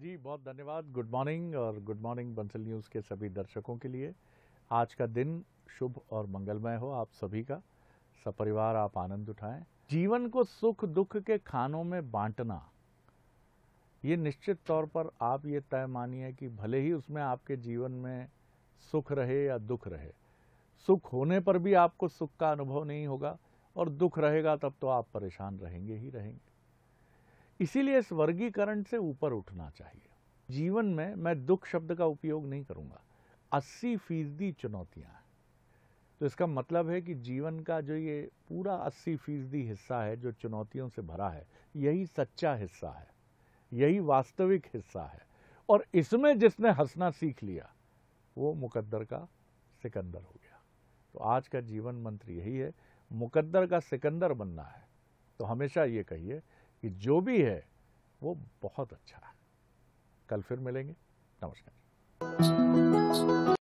जी बहुत धन्यवाद good morning और गुड मॉर्निंग बंसल न्यूज़ के सभी दर्शकों के लिए आज का दिन शुभ और मंगलमय हो आप सभी का सपरिवार आप आनंद उठाएं जीवन को सुख दुख के खानों में बांटना ये निश्चित तौर पर आप ये तय मानिए कि भले ही उसमें आपके जीवन में सुख रहे या दुख रहे सुख होने पर भी आपको सुख का अनुभव नहीं होगा और दुख रहेगा तब तो आप परेशान रहेंगे ही रहेंगे इसीलिए इस वर्गीकरण से ऊपर उठना चाहिए जीवन में मैं दुख शब्द का उपयोग नहीं करूंगा अस्सी फीसदी चुनौतियां हैं तो इसका मतलब है कि जीवन का जो ये पूरा अस्सी फीसदी हिस्सा है जो चुनौतियों से भरा है यही सच्चा हिस्सा है यही वास्तविक हिस्सा है और इसमें जिसने हंसना सीख लिया वो मुकद्दर का सिकंदर हो गया तो आज का जीवन मंत्र यही है मुकद्दर का सिकंदर बनना है तो हमेशा ये कहिए कि जो भी है वो बहुत अच्छा है कल फिर मिलेंगे नमस्कार